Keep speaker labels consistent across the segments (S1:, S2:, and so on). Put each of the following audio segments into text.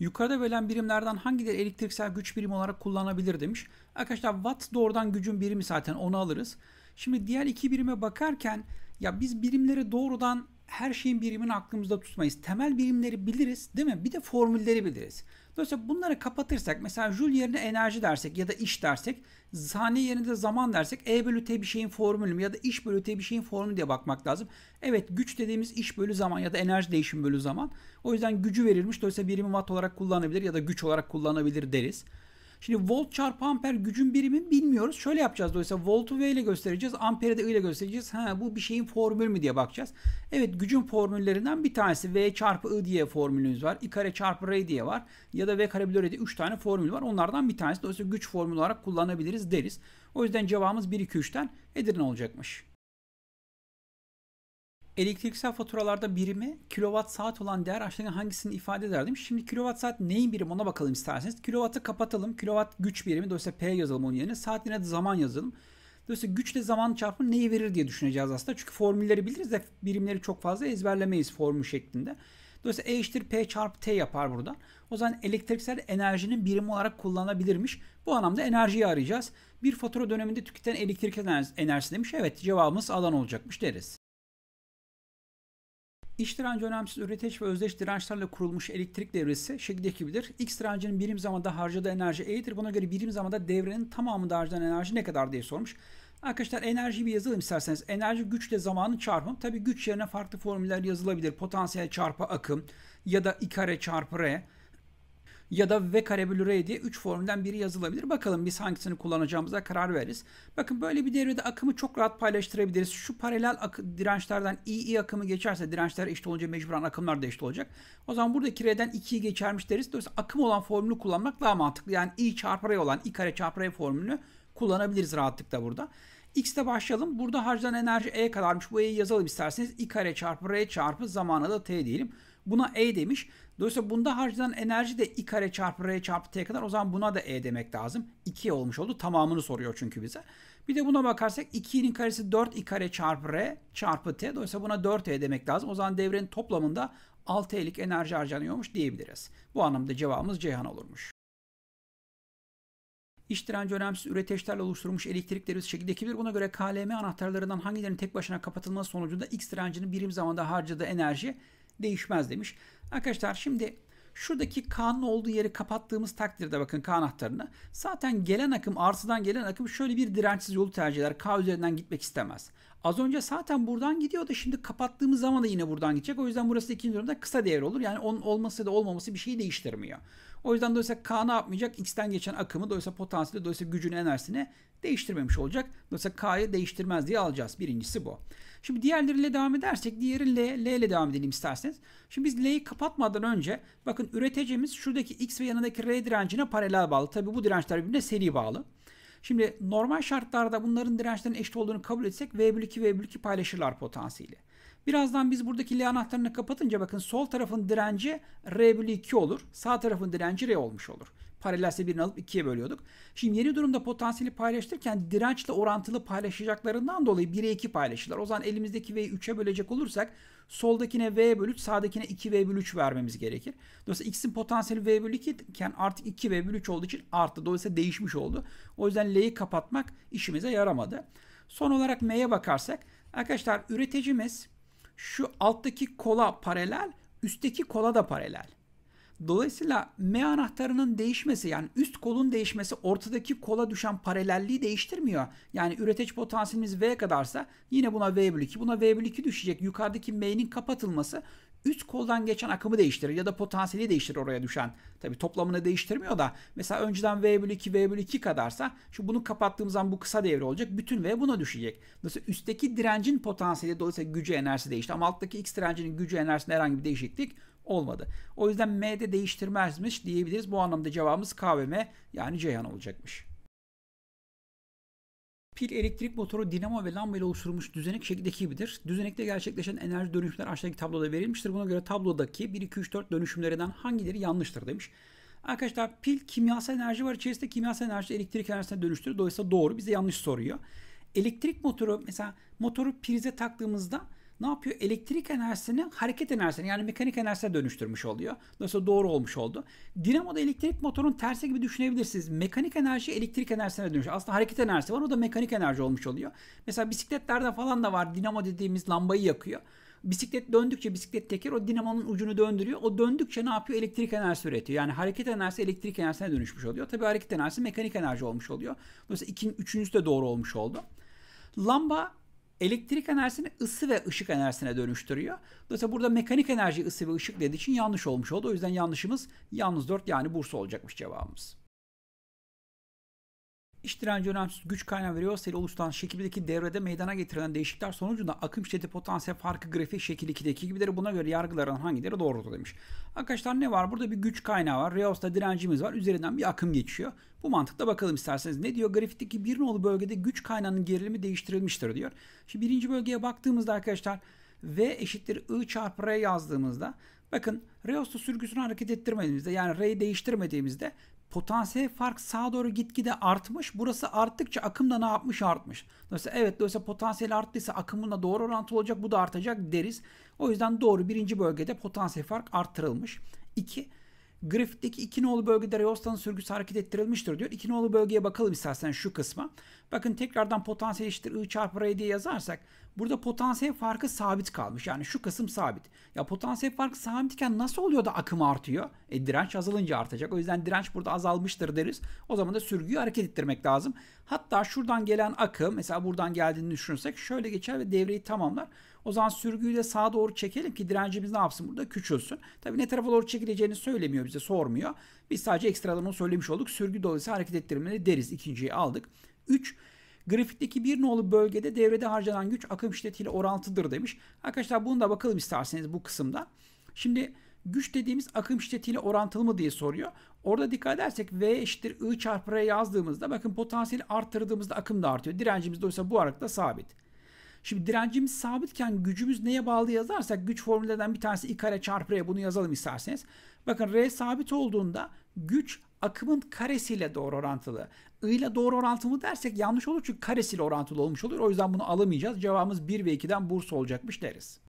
S1: Yukarıda verilen birimlerden hangileri elektriksel güç birimi olarak kullanabilir demiş. Arkadaşlar watt doğrudan gücün birimi zaten onu alırız. Şimdi diğer iki birime bakarken ya biz birimleri doğrudan her şeyin birimini aklımızda tutmayız. Temel birimleri biliriz değil mi? Bir de formülleri biliriz. Dolayısıyla bunları kapatırsak mesela Joule yerine enerji dersek ya da iş dersek saniye yerine de zaman dersek E bölü T bir şeyin formülü mü ya da iş bölü T bir şeyin formülü diye bakmak lazım. Evet güç dediğimiz iş bölü zaman ya da enerji değişim bölü zaman. O yüzden gücü verilmiş dolayısıyla birimi watt olarak kullanabilir ya da güç olarak kullanabilir deriz. Şimdi volt çarpı amper gücün birimi bilmiyoruz. Şöyle yapacağız dolayısıyla voltu V ile göstereceğiz. Amperi de I ile göstereceğiz. Ha bu bir şeyin formülü mü diye bakacağız. Evet gücün formüllerinden bir tanesi V çarpı I diye formülümüz var. I kare çarpı R diye var. Ya da V kare bölü R diye 3 tane formül var. Onlardan bir tanesi. Dolayısıyla güç formülü olarak kullanabiliriz deriz. O yüzden cevabımız 1, 2, 3'ten Edirne olacakmış. Elektriksel faturalarda birimi kilowatt saat olan değer aşağıdan hangisini ifade eder demiş. Şimdi kilowatt saat neyin birimi ona bakalım isterseniz. Kilowattı kapatalım. Kilowatt güç birimi. Dolayısıyla P yazalım onun yerine. Saat yerine de zaman yazalım. Dolayısıyla güçle zaman çarpımı neyi verir diye düşüneceğiz aslında. Çünkü formülleri biliriz de birimleri çok fazla ezberlemeyiz formül şeklinde. Dolayısıyla E eşittir P çarpı T yapar burada. O zaman elektriksel enerjinin birimi olarak kullanabilirmiş. Bu anlamda enerjiyi arayacağız. Bir fatura döneminde tüketen elektrik enerjisi demiş. Evet cevabımız alan olacakmış deriz. İç direnci önemsiz üretici ve özdeş dirençlerle kurulmuş elektrik devresi şekildeki gibidir. X direncinin birim zamanda harcadığı enerji E'dir. Buna göre birim zamanda devrenin tamamında harcanan enerji ne kadar diye sormuş. Arkadaşlar enerji bir yazalım isterseniz. Enerji güçle zamanın çarpım. Tabii güç yerine farklı formüller yazılabilir. Potansiyel çarpı akım ya da i kare çarpı r ya da V kare bölü R diye 3 formülden biri yazılabilir. Bakalım biz hangisini kullanacağımıza karar veririz. Bakın böyle bir devrede akımı çok rahat paylaştırabiliriz. Şu paralel dirençlerden I, I akımı geçerse dirençler eşit olunca mecburen akımlar da eşit olacak. O zaman buradaki R'den 2'yi geçermiş deriz. Dolayısıyla akım olan formülü kullanmak daha mantıklı. Yani I çarpı R olan I kare çarpı R formülünü kullanabiliriz rahatlıkla burada. X'te başlayalım. Burada harcanan enerji E kadarmış. Bu E'yi yazalım isterseniz. I kare çarpı R çarpı zamana da T diyelim. Buna E demiş. Dolayısıyla bunda harcanan enerji de i kare çarpı r çarpı t'ye kadar o zaman buna da e demek lazım. 2 olmuş oldu. Tamamını soruyor çünkü bize. Bir de buna bakarsak 2'nin karesi 4 i kare çarpı r çarpı t. Dolayısıyla buna 4 e demek lazım. O zaman devrenin toplamında 6 e'lik enerji harcanıyormuş diyebiliriz. Bu anlamda cevabımız Ceyhan olurmuş. İş direnci önemsiz üreteçlerle oluşturulmuş elektrikleri devresi şekilde ekilir. Buna göre KLM anahtarlarından hangilerinin tek başına kapatılması sonucunda X direncinin birim zamanda harcadığı enerji değişmez demiş. Arkadaşlar şimdi şuradaki K'nın olduğu yeri kapattığımız takdirde bakın K anahtarını zaten gelen akım artıdan gelen akım şöyle bir dirençsiz yolu tercih eder. K üzerinden gitmek istemez. Az önce zaten buradan gidiyordu. Şimdi kapattığımız zaman da yine buradan gidecek. O yüzden burası ikinci durumda kısa devre olur. Yani onun olması da olmaması bir şeyi değiştirmiyor. O yüzden dolayısıyla K ne yapmayacak? X'ten geçen akımı dolayısıyla potansiyeli dolayısıyla gücünü enerjisini değiştirmemiş olacak. Dolayısıyla K'yı değiştirmez diye alacağız. Birincisi bu. Şimdi diğerleriyle devam edersek diğeri L, L ile devam edelim isterseniz. Şimdi biz L'yi kapatmadan önce bakın üreteceğimiz şuradaki X ve yanındaki R direncine paralel bağlı. Tabi bu dirençler birbirine seri bağlı. Şimdi normal şartlarda bunların dirençlerin eşit olduğunu kabul etsek V bölü 2 V bölü 2 paylaşırlar potansiyeli. Birazdan biz buradaki L anahtarını kapatınca bakın sol tarafın direnci R bölü 2 olur. Sağ tarafın direnci R olmuş olur. Paralelse birini alıp ikiye bölüyorduk. Şimdi yeni durumda potansiyeli paylaştırırken dirençle orantılı paylaşacaklarından dolayı 1'e 2 paylaşırlar. O zaman elimizdeki V'yi 3'e bölecek olursak soldakine V bölü 3, sağdakine 2 V bölü 3 vermemiz gerekir. Dolayısıyla X'in potansiyeli V bölü 2 iken artık 2 V bölü 3 olduğu için arttı. Dolayısıyla değişmiş oldu. O yüzden L'yi kapatmak işimize yaramadı. Son olarak M'ye bakarsak arkadaşlar üreticimiz şu alttaki kola paralel, üstteki kola da paralel. Dolayısıyla M anahtarının değişmesi yani üst kolun değişmesi ortadaki kola düşen paralelliği değiştirmiyor. Yani üreteç potansiyelimiz V kadarsa yine buna V bölü 2 buna V bölü 2 düşecek. Yukarıdaki M'nin kapatılması üst koldan geçen akımı değiştirir ya da potansiyeli değiştirir oraya düşen. Tabi toplamını değiştirmiyor da mesela önceden V bölü 2 V bölü 2 kadarsa şu bunu kapattığım zaman bu kısa devre olacak. Bütün V buna düşecek. Mesela üstteki direncin potansiyeli dolayısıyla gücü enerjisi değişti. Ama alttaki X direncinin gücü enerjisinde herhangi bir değişiklik olmadı. O yüzden M'de değiştirmezmiş diyebiliriz. Bu anlamda cevabımız KVM yani Ceyhan olacakmış. Pil elektrik motoru dinamo ve lamba ile oluşturulmuş düzenek şeklindeki gibidir. Düzenekte gerçekleşen enerji dönüşümler aşağıdaki tabloda verilmiştir. Buna göre tablodaki 1, 2, 3, 4 dönüşümlerinden hangileri yanlıştır demiş. Arkadaşlar pil kimyasal enerji var içerisinde kimyasal enerji elektrik enerjisine dönüştürüyor. Dolayısıyla doğru bize yanlış soruyor. Elektrik motoru mesela motoru prize taktığımızda ne yapıyor? Elektrik enerjisini hareket enerjisine yani mekanik enerjisine dönüştürmüş oluyor. Dolayısıyla doğru olmuş oldu. Dinamo da elektrik motorun tersi gibi düşünebilirsiniz. Mekanik enerji elektrik enerjisine dönüş. Aslında hareket enerjisi var o da mekanik enerji olmuş oluyor. Mesela bisikletlerde falan da var dinamo dediğimiz lambayı yakıyor. Bisiklet döndükçe bisiklet teker o dinamonun ucunu döndürüyor. O döndükçe ne yapıyor? Elektrik enerjisi üretiyor. Yani hareket enerjisi elektrik enerjisine dönüşmüş oluyor. Tabii hareket enerjisi mekanik enerji olmuş oluyor. Dolayısıyla ikinci, üçüncüsü de doğru olmuş oldu. Lamba elektrik enerjisini ısı ve ışık enerjisine dönüştürüyor. Dolayısıyla burada mekanik enerji ısı ve ışık dediği için yanlış olmuş oldu. O yüzden yanlışımız yalnız 4 yani Bursa olacakmış cevabımız. İş direnci önemsiz güç kaynağı ve riyosayla oluşturan şekildeki devrede meydana getirilen değişiklikler sonucunda akım şiddeti potansiyel farkı grafik şekil 2'deki gibidir. Buna göre yargılanan hangileri doğrudur demiş. Arkadaşlar ne var? Burada bir güç kaynağı var. Reos'ta direncimiz var. Üzerinden bir akım geçiyor. Bu mantıkla bakalım isterseniz. Ne diyor? Grafikteki bir nolu bölgede güç kaynağının gerilimi değiştirilmiştir diyor. Şimdi birinci bölgeye baktığımızda arkadaşlar V eşittir I çarpı R yazdığımızda bakın Reos'ta sürgüsünü hareket ettirmediğimizde yani R'yi değiştirmediğimizde potansiyel fark sağa doğru gitgide artmış. Burası arttıkça akım da ne yapmış artmış. Dolayısıyla evet dolayısıyla potansiyel arttıysa akımınla doğru orantı olacak bu da artacak deriz. O yüzden doğru birinci bölgede potansiyel fark arttırılmış. 2. Grift'teki iki nolu bölgede Reyos'tan sürgüsü hareket ettirilmiştir diyor. İki nolu bölgeye bakalım istersen şu kısma. Bakın tekrardan potansiyel eşittir I çarpı R diye yazarsak Burada potansiyel farkı sabit kalmış. Yani şu kısım sabit. Ya potansiyel fark sabitken nasıl oluyor da akım artıyor? E direnç azalınca artacak. O yüzden direnç burada azalmıştır deriz. O zaman da sürgüyü hareket ettirmek lazım. Hatta şuradan gelen akım mesela buradan geldiğini düşünürsek şöyle geçer ve devreyi tamamlar. O zaman sürgüyü de sağa doğru çekelim ki direncimiz ne yapsın burada küçülsün. Tabii ne tarafa doğru çekileceğini söylemiyor bize sormuyor. Biz sadece ekstradan onu söylemiş olduk. Sürgü dolayısıyla hareket ettirmeleri deriz. İkinciyi aldık. 3. Grafikteki bir nolu bölgede devrede harcanan güç akım şiddetiyle orantıdır demiş. Arkadaşlar bunu da bakalım isterseniz bu kısımda. Şimdi güç dediğimiz akım şiddetiyle orantılı mı diye soruyor. Orada dikkat edersek V eşittir I çarpı R yazdığımızda bakın potansiyeli arttırdığımızda akım da artıyor. Direncimiz dolayısıyla bu aralıkta sabit. Şimdi direncimiz sabitken gücümüz neye bağlı yazarsak güç formüllerinden bir tanesi I kare çarpı R bunu yazalım isterseniz. Bakın R sabit olduğunda güç akımın karesiyle doğru orantılı. I ile doğru orantılı dersek yanlış olur çünkü karesiyle orantılı olmuş olur. O yüzden bunu alamayacağız. Cevabımız 1 ve 2'den Bursa olacakmış deriz.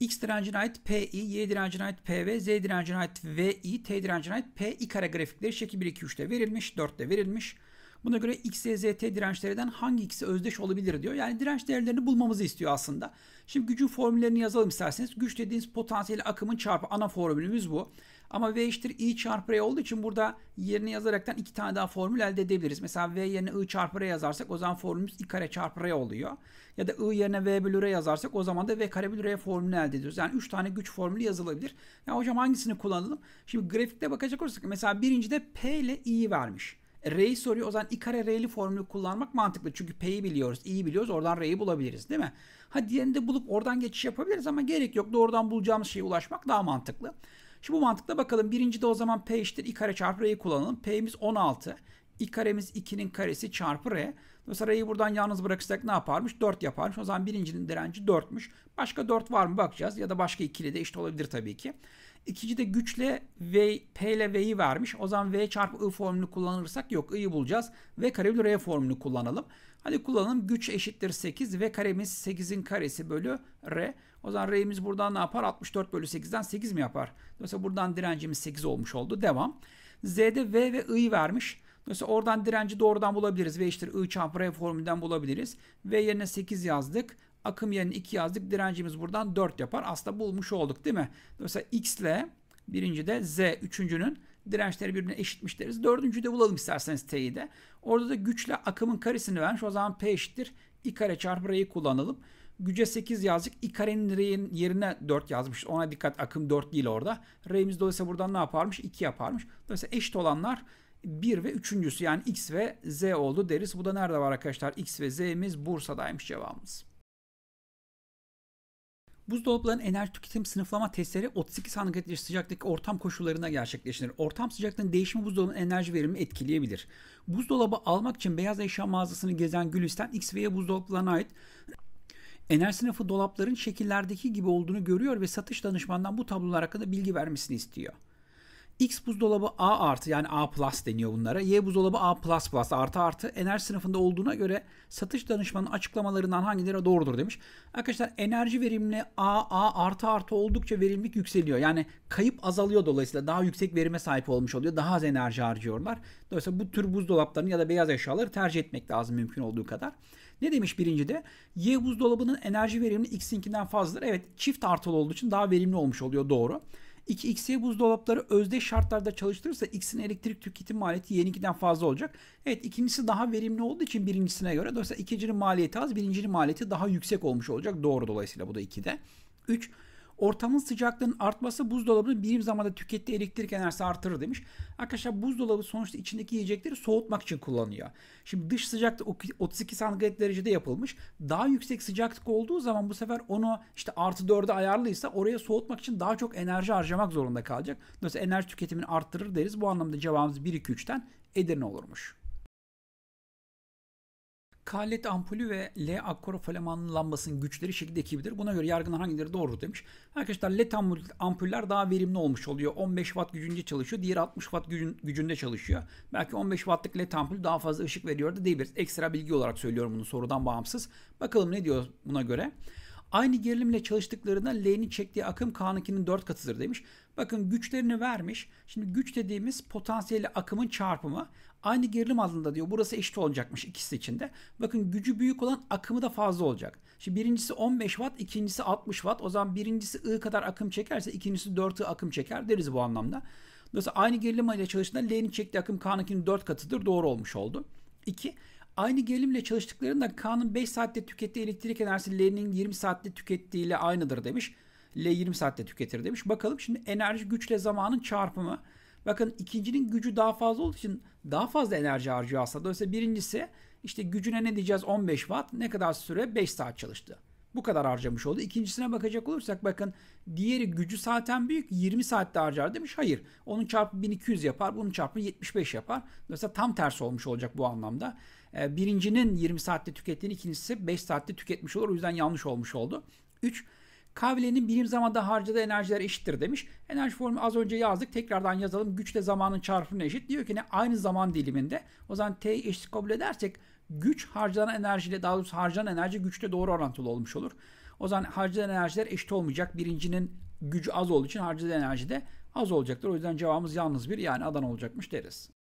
S1: X direncine ait PI, Y direncine ait PV, Z direncine ait VI, T direncine ait PI kare grafikleri şekil 1, 2, 3'te verilmiş, 4'te verilmiş. Buna göre X, Y, Z, T dirençlerinden hangi ikisi özdeş olabilir diyor. Yani direnç değerlerini bulmamızı istiyor aslında. Şimdi gücün formüllerini yazalım isterseniz. Güç dediğiniz potansiyel akımın çarpı ana formülümüz bu. Ama V eşittir I çarpı R olduğu için burada yerine yazaraktan iki tane daha formül elde edebiliriz. Mesela V yerine I çarpı R yazarsak o zaman formülümüz I kare çarpı R oluyor. Ya da I yerine V bölü R yazarsak o zaman da V kare bölü R formülünü elde ediyoruz. Yani üç tane güç formülü yazılabilir. Ya hocam hangisini kullanalım? Şimdi grafikte bakacak olursak mesela birincide P ile I'yi vermiş. R'yi soruyor. O zaman i kare R'li formülü kullanmak mantıklı. Çünkü P'yi biliyoruz, i'yi biliyoruz. Oradan R'yi bulabiliriz değil mi? Ha diğerini de bulup oradan geçiş yapabiliriz ama gerek yok. Doğrudan bulacağımız şeye ulaşmak daha mantıklı. Şimdi bu mantıkla bakalım. Birinci de o zaman P eşittir. i kare çarpı R'yi kullanalım. P'miz 16. i karemiz 2'nin karesi çarpı R. Dolayısıyla R'yi buradan yalnız bırakırsak ne yaparmış? 4 yaparmış. O zaman birincinin direnci 4'müş. Başka 4 var mı bakacağız. Ya da başka ikili de eşit olabilir tabii ki. İkinci de güçle V, P ile V'yi vermiş. O zaman V çarpı I formülünü kullanırsak yok I'yi bulacağız. V kare bölü R formülünü kullanalım. Hadi kullanalım. Güç eşittir 8 ve karemiz 8'in karesi bölü R. O zaman R'imiz buradan ne yapar? 64 bölü 8'den 8 mi yapar? Dolayısıyla buradan direncimiz 8 olmuş oldu. Devam. Z'de V ve I vermiş. Dolayısıyla oradan direnci doğrudan bulabiliriz. V eşittir I çarpı R formülünden bulabiliriz. V yerine 8 yazdık. Akım yerine 2 yazdık. Direncimiz buradan 4 yapar. Aslında bulmuş olduk değil mi? Dolayısıyla X ile birinci de Z üçüncünün dirençleri birbirine eşitmiş deriz. Dördüncü de bulalım isterseniz T'yi de. Orada da güçle akımın karesini vermiş. O zaman P eşittir. I kare çarpı R'yi kullanalım. Güce 8 yazdık. I karenin yerine 4 yazmış. Ona dikkat akım 4 değil orada. R'miz dolayısıyla buradan ne yaparmış? 2 yaparmış. Dolayısıyla eşit olanlar 1 ve 3.sü yani X ve Z oldu deriz. Bu da nerede var arkadaşlar? X ve Z'miz Bursa'daymış cevabımız. Buzdolaplarının enerji tüketim sınıflama testleri 32 santigrat derece sıcaklık ortam koşullarına gerçekleşir. Ortam sıcaklığının değişimi buzdolabının enerji verimini etkileyebilir. Buzdolabı almak için beyaz eşya mağazasını gezen Gülistan X ve buzdolaplarına ait enerji sınıfı dolapların şekillerdeki gibi olduğunu görüyor ve satış danışmandan bu tablolar hakkında bilgi vermesini istiyor. X buzdolabı A artı yani A plus deniyor bunlara. Y buzdolabı A plus plus artı artı enerji sınıfında olduğuna göre satış danışmanının açıklamalarından hangileri doğrudur demiş. Arkadaşlar enerji verimli A A artı artı oldukça verimlilik yükseliyor. Yani kayıp azalıyor dolayısıyla daha yüksek verime sahip olmuş oluyor. Daha az enerji harcıyorlar. Dolayısıyla bu tür buzdolaplarını ya da beyaz eşyaları tercih etmek lazım mümkün olduğu kadar. Ne demiş birinci de? Y buzdolabının enerji verimli X'inkinden fazladır. Evet çift artılı olduğu için daha verimli olmuş oluyor doğru. 2xy buzdolapları özdeş şartlarda çalıştırırsa x'in elektrik tüketim maliyeti yenikiden fazla olacak. Evet ikincisi daha verimli olduğu için birincisine göre. Dolayısıyla ikincinin maliyeti az, birincinin maliyeti daha yüksek olmuş olacak. Doğru dolayısıyla bu da 2'de. 3. Ortamın sıcaklığının artması buzdolabının birim zamanda tükettiği elektrik enerjisi artırır demiş. Arkadaşlar buzdolabı sonuçta içindeki yiyecekleri soğutmak için kullanıyor. Şimdi dış sıcaklık 32 santigrat derecede yapılmış. Daha yüksek sıcaklık olduğu zaman bu sefer onu işte artı 4'e ayarlıysa oraya soğutmak için daha çok enerji harcamak zorunda kalacak. Dolayısıyla enerji tüketimini arttırır deriz. Bu anlamda cevabımız 1-2-3'ten Edirne olurmuş. Kalet ampulü ve L akoroflamanın lambasının güçleri şekilde ekibidir. Buna göre yargının hangileri doğru demiş. Arkadaşlar LED ampuller daha verimli olmuş oluyor. 15 watt gücünde çalışıyor. Diğer 60 watt gücünde çalışıyor. Belki 15 wattlık LED ampul daha fazla ışık veriyor da diyebiliriz. Ekstra bilgi olarak söylüyorum bunu sorudan bağımsız. Bakalım ne diyor buna göre. Aynı gerilimle çalıştıklarında L'nin çektiği akım K'nınkinin 4 katıdır demiş. Bakın güçlerini vermiş. Şimdi güç dediğimiz potansiyeli akımın çarpımı. Aynı gerilim altında diyor. Burası eşit olacakmış ikisi için de. Bakın gücü büyük olan akımı da fazla olacak. Şimdi birincisi 15 watt, ikincisi 60 watt. O zaman birincisi I kadar akım çekerse ikincisi 4 I akım çeker deriz bu anlamda. Dolayısıyla aynı gerilim ile çalıştığında L'nin çektiği akım K'nınkinin 4 katıdır. Doğru olmuş oldu. 2. Aynı gerilimle çalıştıklarında K'nın 5 saatte tükettiği elektrik enerjisi L'nin 20 saatte tükettiğiyle aynıdır demiş. L 20 saatte tüketir demiş. Bakalım şimdi enerji güçle zamanın çarpımı. Bakın ikincinin gücü daha fazla olduğu için daha fazla enerji harcıyor aslında. Dolayısıyla birincisi işte gücüne ne diyeceğiz 15 watt ne kadar süre 5 saat çalıştı. Bu kadar harcamış oldu. İkincisine bakacak olursak bakın diğeri gücü zaten büyük 20 saatte harcar demiş. Hayır onun çarpı 1200 yapar bunun çarpı 75 yapar. Dolayısıyla tam tersi olmuş olacak bu anlamda. Ee, birincinin 20 saatte tükettiğini ikincisi 5 saatte tüketmiş olur. O yüzden yanlış olmuş oldu. 3. Kavle'nin birim zamanda harcadığı enerjiler eşittir demiş. Enerji formülü az önce yazdık. Tekrardan yazalım. Güçle zamanın çarpımına eşit. Diyor ki ne? Aynı zaman diliminde. O zaman T eşit kabul edersek güç harcanan enerjiyle daha doğrusu harcanan enerji güçle doğru orantılı olmuş olur. O zaman harcanan enerjiler eşit olmayacak. Birincinin gücü az olduğu için harcadığı enerji de az olacaktır. O yüzden cevabımız yalnız bir yani adan olacakmış deriz.